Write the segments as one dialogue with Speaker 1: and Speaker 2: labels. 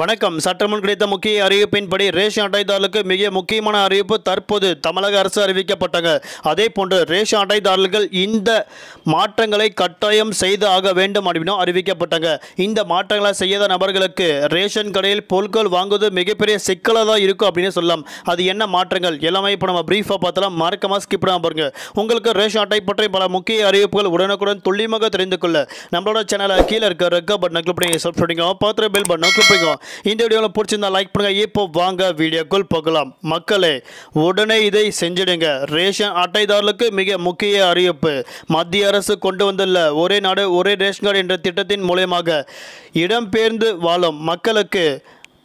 Speaker 1: வணக்கம் சட்டமன் கிடைத்த முக்கிய அறிவிப்பின்படி ரேஷன் அட்டைதாரர்களுக்கு மிக முக்கியமான அறிவிப்பு தற்போது தமிழக அரசு அறிவிக்கப்பட்டங்க அதே போன்று ரேஷன் அட்டைதாரர்கள் இந்த மாற்றங்களை கட்டாயம் செய்து ஆக வேண்டும் அப்படின்னு அறிவிக்கப்பட்டங்க இந்த மாற்றங்களை செய்யாத நபர்களுக்கு ரேஷன் கடையில் பொருட்கள் வாங்குவது மிகப்பெரிய சிக்கலாக தான் இருக்கும் அப்படின்னு சொல்லலாம் அது என்ன மாற்றங்கள் எல்லாமே இப்போ நம்ம ப்ரீஃபாக பார்த்தாலும் மறக்கமாக ஸ்கிப் பண்ணாமல் பாருங்க உங்களுக்கு ரேஷன் அட்டை பற்றி பல முக்கிய அறிவிப்புகள் உடனுக்குடன் துல்லியமாக தெரிந்து கொள்ள நம்மளோட சேனலை கீழே இருக்க ரெக்கா பட்டனை கிளிக் பண்ணி சப்ஸ்கிரைப் பண்ணிக்கோ பார்த்துட்டு இந்த வீடியோவில் பிடிச்சிருந்தா லைக் பண்ணுங்கள் இப்போ வாங்க வீடியோக்குள் போகலாம் மக்களே உடனே இதை செஞ்சிடுங்க ரேஷன் அட்டைதாரர்களுக்கு மிக முக்கிய அறிவிப்பு மத்திய அரசு கொண்டு வந்துள்ள ஒரே நாடு ஒரே ரேஷன் கார்டு என்ற திட்டத்தின் மூலயமாக இடம்பெயர்ந்து வாழும் மக்களுக்கு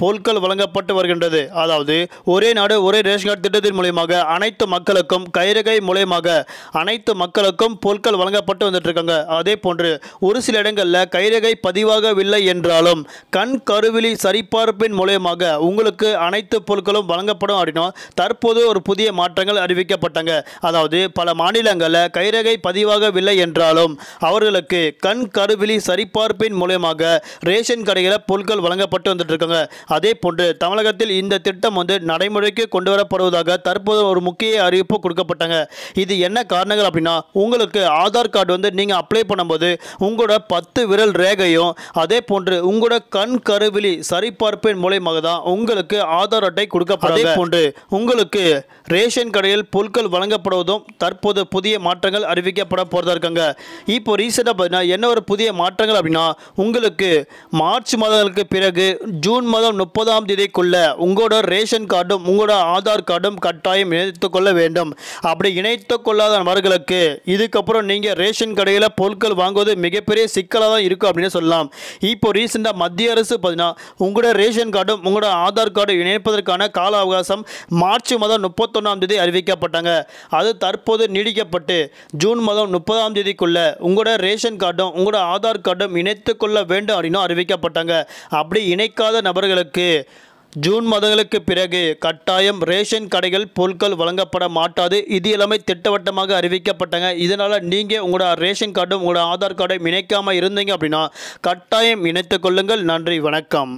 Speaker 1: பொருட்கள் வழங்கப்பட்டு வருகின்றது அதாவது ஒரே நாடு ஒரே ரேஷன் கார்டு திட்டத்தின் மூலியமாக அனைத்து மக்களுக்கும் கைரகை மூலியமாக அனைத்து மக்களுக்கும் பொருட்கள் வழங்கப்பட்டு வந்துட்டு அதே போன்று ஒரு சில இடங்களில் கைரகை பதிவாகவில்லை என்றாலும் கண் கருவிலி சரிபார்ப்பின் மூலியமாக உங்களுக்கு அனைத்து பொருட்களும் வழங்கப்படும் அப்படின்னா தற்போது ஒரு புதிய மாற்றங்கள் அறிவிக்கப்பட்டாங்க அதாவது பல மாநிலங்களில் கைரகை பதிவாகவில்லை என்றாலும் அவர்களுக்கு கண் கருவிலி சரிபார்ப்பின் மூலியமாக ரேஷன் கடையில் பொருட்கள் வழங்கப்பட்டு வந்துட்டு இருக்காங்க அதே போன்று தமிழகத்தில் இந்த திட்டம் வந்து நடைமுறைக்கு கொண்டு வரப்படுவதாக தற்போது ஒரு முக்கிய அறிவிப்பு கொடுக்கப்பட்டாங்க இது என்ன காரணங்கள் அப்படின்னா உங்களுக்கு ஆதார் கார்டு வந்து நீங்கள் அப்ளை பண்ணும்போது உங்களோட பத்து விரல் ரேகையும் அதே போன்று உங்களோட கண் கருவிலி சரிபார்ப்பின் மூலயமாக தான் உங்களுக்கு ஆதார் அட்டை கொடுக்கப்படும் அதே போன்று உங்களுக்கு ரேஷன் கடையில் பொருட்கள் வழங்கப்படுவதும் தற்போது புதிய மாற்றங்கள் அறிவிக்கப்பட போகிறதா இருக்காங்க இப்போ ரீசெண்டாக பார்த்தீங்கன்னா என்ன ஒரு புதிய மாற்றங்கள் அப்படின்னா உங்களுக்கு மார்ச் மாதங்களுக்கு பிறகு ஜூன் மாதம் முப்பதாம் தேதிக்குள்ள உங்களோட ரேஷன் கார்டும் உங்களோட ஆதார் கார்டும் கட்டாயம் இணைத்து கொள்ள வேண்டும் அப்படி இணைத்து கொள்ளாத நபர்களுக்கு இதுக்கப்புறம் நீங்கள் ரேஷன் கடையில் பொருட்கள் வாங்குவது மிகப்பெரிய சிக்கலாக தான் இருக்கும் அப்படின்னு சொல்லலாம் இப்போ ரீசெண்டாக மத்திய அரசு பார்த்தீங்கன்னா உங்களோட ரேஷன் கார்டும் உங்களோட ஆதார் கார்டு இணைப்பதற்கான கால அவகாசம் மார்ச் மாதம் முப்பத்தொன்னாம் தேதி அறிவிக்கப்பட்டாங்க அது தற்போது நீடிக்கப்பட்டு ஜூன் மாதம் முப்பதாம் தேதிக்குள்ள உங்களோட ரேஷன் கார்டும் உங்களோட ஆதார் கார்டும் இணைத்து கொள்ள வேண்டும் அப்படின்னு அறிவிக்கப்பட்டாங்க அப்படி இணைக்காத நபர்களுக்கு மாதங்களுக்கு ஜூன் மாதங்களுக்கு பிறகு கட்டாயம் ரேஷன் கடைகள் பொருட்கள் வழங்கப்பட மாட்டாது இது எல்லாமே திட்டவட்டமாக அறிவிக்கப்பட்டங்க இதனால் நீங்கள் உங்களோட ரேஷன் கார்டும் உங்களோட ஆதார் கார்டும் இணைக்காமல் இருந்தீங்க அப்படின்னா கட்டாயம் இணைத்து கொள்ளுங்கள் நன்றி வணக்கம்